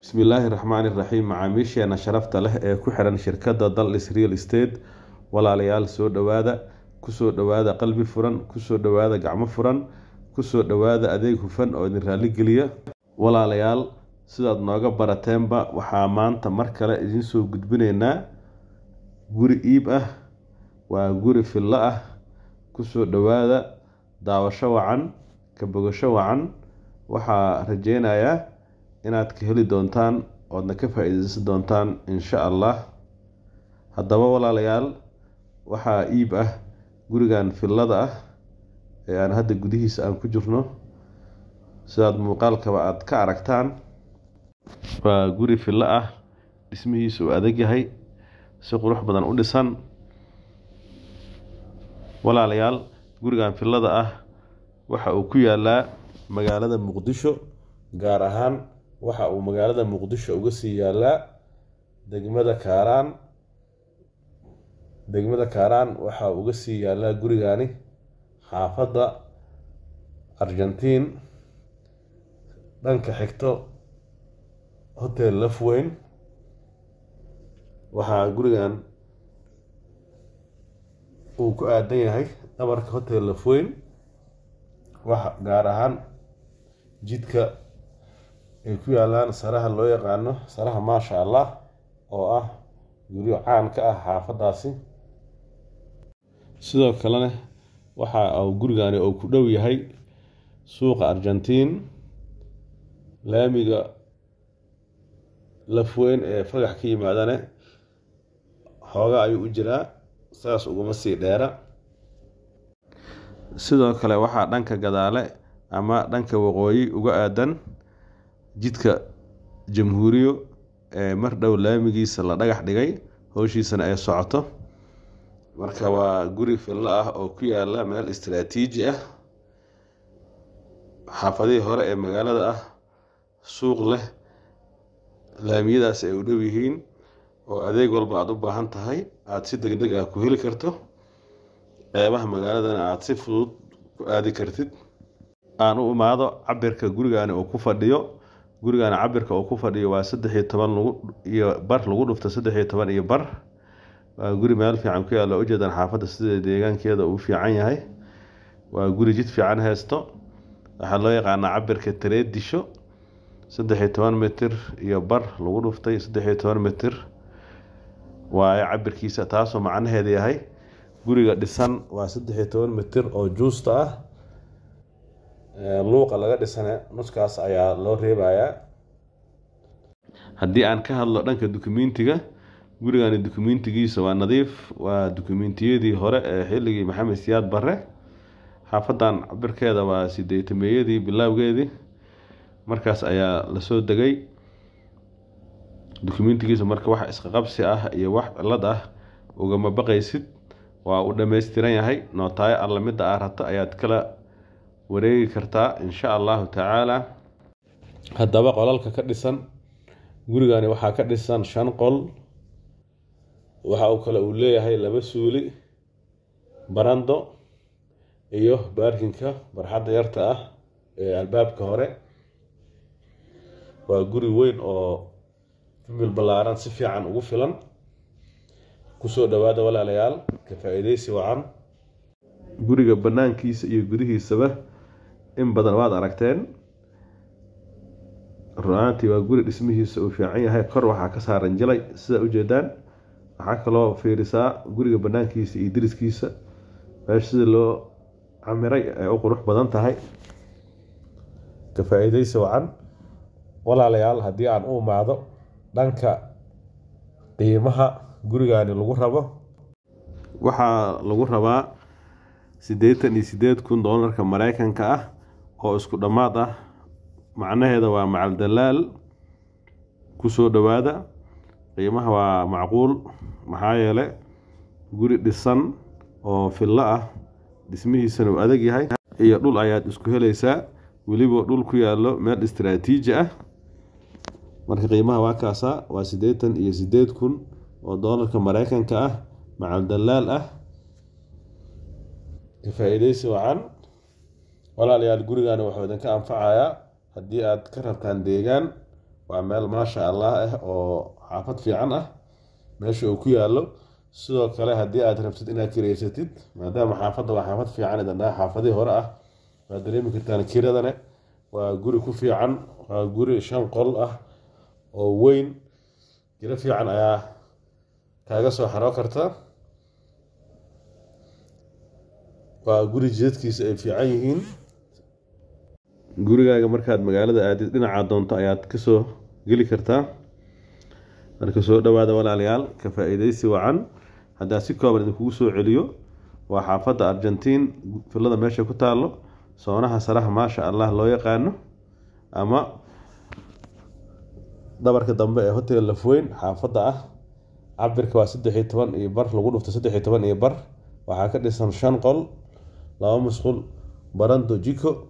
bismillaahi raxmaan iraxiim macaamiisheena sharafta leh ee ku xiran shirkadda daldis real estate walaalayaal soo dhawaada soo dhawaada qalbi furan kusoo dhawaada gacmo furan kusoo dhawaada adeeg hufan oo idin raaligeliya walaalayaal sidaad nooga barateenba waxaa maanta mar kale idin soo gudbinaynaa guri iib ah waa guri fillo ah kusoo dhawaada daawasho wacan kabogasho wacan waxaa rajeynayaa inaad ka heli doontaan oodna ka faa doontaan insha allah haddaba walaalayaal waxaa iib ah gurigan villada ah ee aan hadda gudihiisa aan ku jirno sidaad muuqaalkaba aad ka aragtaan waa guri villo ah dhismihiisa uu adag yahay si qurux badan u dhisan walaalayaal gurigan villada ah waxa uu ku yaalaa magaalada muqdisho gaar ahaan waxa uu magaalada muqdisho uga sii yaalaa degmada kaaraan degmada kaaraan waxa uga sii yaalaa gurigaani xaafadda argentiin dhanka xigto hotel lafweyn waxaa gurigan uu ku aadan yahay dhabarka hotel lafweyn wax gaar ahaan jidka ay ku yaalaan saraha loo yaqaano saraha maasha allah oo ah guryo caan ka ah xaafadaasi sidoo kalena waxa uu gurigani uu ku dhow yahay suuqa argentiin laamiga lafweyn ee fagax ka yimaadane xooga ayuu u jiraa saas uguma sii dheera sidoo kale waxaa dhanka gadaale ama dhanka waqooyi uga aadan jidka jamhuuriyo ee mar dhow laamigiisa la dhagax dhigay howshiisana ay socoto marka waa guri fillo ah oo ku yaala meel istiraatiiji ah xaafadihii hore ee magaalada ah suuq leh laamiyadaas ay u dhow yihiin oo adeeg walba aada u baahan tahay aada si degdeg ah ku heli karto qeybaha magaaladana aada si fudud ku aadi kartid aan u imaado cabirka gurigaani uu ku fadhiyo gurigan cabirka uu ku fadhiyo waa saddexiyo toban iyo bar lagu dhufto saddexiyo toban iyo bar waa guri meel fiican ku yaalla ujeedan xaafadda sida deegaankeeda uu fiican yahay waa guri jid fiican heesto waxaa loo yaqaanaa cabirka tareedisho saddexiyo toban mitir iyo bar lagu dhuftay saddexiyo toban mitir waayo cabirkiisa taasoo macnaheeda yahay guriga dhisan waa saddexiyo toban mitir oo juusta ah luuqa laga dhisana nuskaas ayaa loo reebayaa haddii aan ka hadlo dhanka dokumentiga gurigani dokumentigiisa waa nadiif waa dokumentiyadii hore ee xilligii maxamed siyaad bare xaafaddan cabirkeeda waa sideetameeyadii bilaawgeedii markaas ayaa lasoo degay dukumentigiisa marka wax isqaqabsi ah iyo wax cilad ah ugama baqaysid waa uu dhamaystiran yahay nootaayo alla midda aa rata ayaad kala wareegi kartaa insha allahu tacaala haddaba qolalka ka dhisan gurigani waxaa ka dhisan shan qol waxa uu kale uu leeyahay laba suuli barando iyo baarkinka barxadda yarta ah ee albaabka hore waa guri weyn oo mil ballaaran si fiican ugu filan kusoo dhawaada walaalayaal ka faa-iidaysi wacan guriga bannaankiisa iyo gudihiisaba in badan waad aragteen run-aantii waa guri dhismihiisa uu fiican yahay kor waxaa ka saaran jilay sidaa ujeedaan waxaa kaloo fiirisaa guriga banaankiisa iyo diriskiisa meesha sida loo camiray ay u qurux badan tahay ka faa wacan walaalayaal haddii aan u imaado dhanka qiimaha gurigaani lagu rabo waxaa lagu rabaa siddeetan iyo siddeed kun doolarka mareykanka ah oo isku dhammaad ah macnaheeda waa macaldalaal dalaal ku soo dhowaada qiimaha waa macquul maxaa yeele guri dhisan oo fillo ah dhismihiisana uu adag yahay iyo dhul ayaad isku helaysaa weliba dhul ku yaallo meel istaraatiiji ah marka qiimaha waa kaasa waa siddeetan iyo siddeed kun oo doolarka maraykanka ah macaldalaal ah ka faa-iideysi wacan walaalayaal gurigan wuxuu idinka anfacayaa haddii aad ka rabtaan deegaan waa meel maasha allah ah oo xaafad fiican ah meesha uu ku yaallo sidoo kale haddii aad rabtid inaad kiraysatid maadaama xaafadda waa xaafad fiican idandhaha xaafadii hore ah waad dareemi kartaan kiradane waa guri ku fiican waa guri shan qol ah oo weyn kiro fiican ayaa kaaga soo xaroo karta waa guri jidadkiisa ay fiican yihiin gurigaaga markaad magaalada aadid dhinaca doonto ayaad kasoo geli kartaa marka soo dhawaada walaalayaal ka faa-iidaysi wacan haddaa si kooban idinkugu soo celiyo waa xaafadda argentiin villada meesha ku taallo soonaha saraha maasha allah loo yaqaano ama dhabarka dambe ee hotel lafweyn xaafadda ah cabirka waa saddexiyo toban iyo bar lagu dhufto saddexiyo toban iyo bar waxaa ka dhisan shan qol laba musqul barando jiko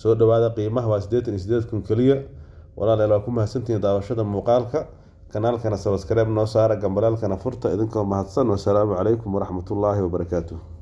soo dhawaada qiimaha waa sideetan iyo sideed kun keliya walaaleel waa ku mahadsantihiin daawashada muuqaalka kanaalkana sabaskareyb noo saara gambaleelkana furta idinkoo mahadsan wasalaamu calaykum waraxmatullaahi wabarakaatu